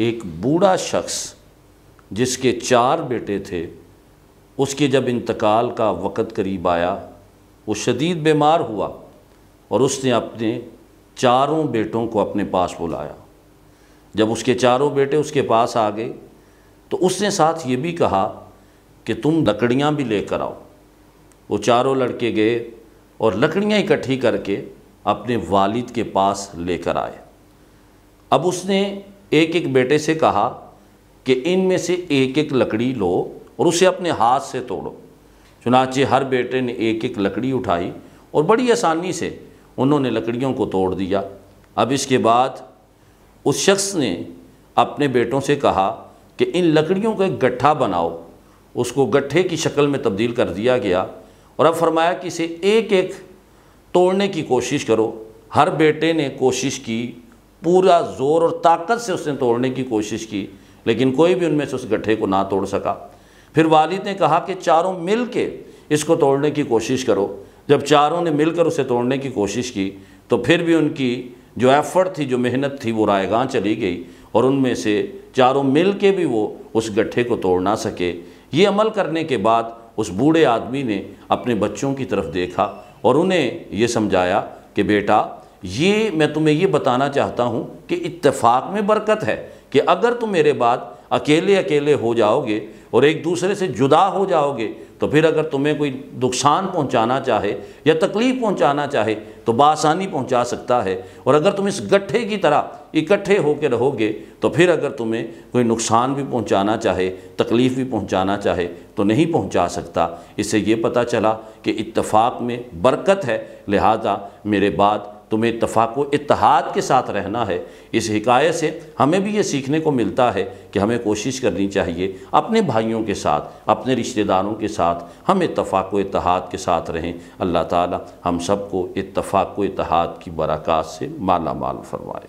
एक बूढ़ा शख्स जिसके चार बेटे थे उसके जब इंतकाल का वक़्त करीब आया वो शदीद बीमार हुआ और उसने अपने चारों बेटों को अपने पास बुलाया जब उसके चारों बेटे उसके पास आ गए तो उसने साथ ये भी कहा कि तुम लकड़ियाँ भी लेकर आओ वो चारों लड़के गए और लकड़ियाँ इकट्ठी करके अपने वालिद के पास लेकर आए अब उसने एक एक बेटे से कहा कि इनमें से एक एक लकड़ी लो और उसे अपने हाथ से तोड़ो चुनाचे हर बेटे ने एक एक लकड़ी उठाई और बड़ी आसानी से उन्होंने लकड़ियों को तोड़ दिया अब इसके बाद उस शख्स ने अपने बेटों से कहा कि इन लकड़ियों का एक गट्ठा बनाओ उसको गट्ठे की शक्ल में तब्दील कर दिया गया और अब फरमाया कि इसे एक एक तोड़ने की कोशिश करो हर बेटे ने कोशिश की पूरा ज़ोर और ताकत से उसने तोड़ने की कोशिश की लेकिन कोई भी उनमें से उस गड्ढे को ना तोड़ सका फिर वालिद ने कहा कि चारों मिल के इसको तोड़ने की कोशिश करो जब चारों ने मिलकर उसे तोड़ने की कोशिश की तो फिर भी उनकी जो एफ़र्ट थी जो मेहनत थी वो रायगां चली गई और उनमें से चारों मिल के भी वो उस गड्ढे को तोड़ ना सके ये अमल करने के बाद उस बूढ़े आदमी ने अपने बच्चों की तरफ देखा और उन्हें ये समझाया कि बेटा ये मैं तुम्हें ये बताना चाहता हूँ कि इतफाक़ में बरकत है कि अगर तुम मेरे बाद अकेले अकेले हो जाओगे और एक दूसरे से जुदा हो जाओगे तो फिर अगर तुम्हें कोई नुकसान पहुंचाना चाहे या तकलीफ़ पहुंचाना चाहे तो बासानी पहुंचा सकता है और अगर तुम इस गट्ठे की तरह इकट्ठे होकर रहोगे तो फिर अगर तुम्हें कोई नुकसान भी पहुंचाना चाहे तकलीफ़ भी पहुंचाना चाहे तो नहीं पहुंचा सकता इससे ये पता चला कि इतफाक़ में बरकत है लिहाजा मेरे बाद तुम्हें इतफाक़ इतहाद के साथ रहना है इस हिकायत से हमें भी ये सीखने को मिलता है कि हमें कोशिश करनी चाहिए अपने भाइयों के साथ अपने रिश्तेदारों के साथ हम इतफाक़ इतहाद के साथ रहें अल्लाह ताला हम सबको इतफाक़ इतहाद की बरक़ात से माला माल फरमाए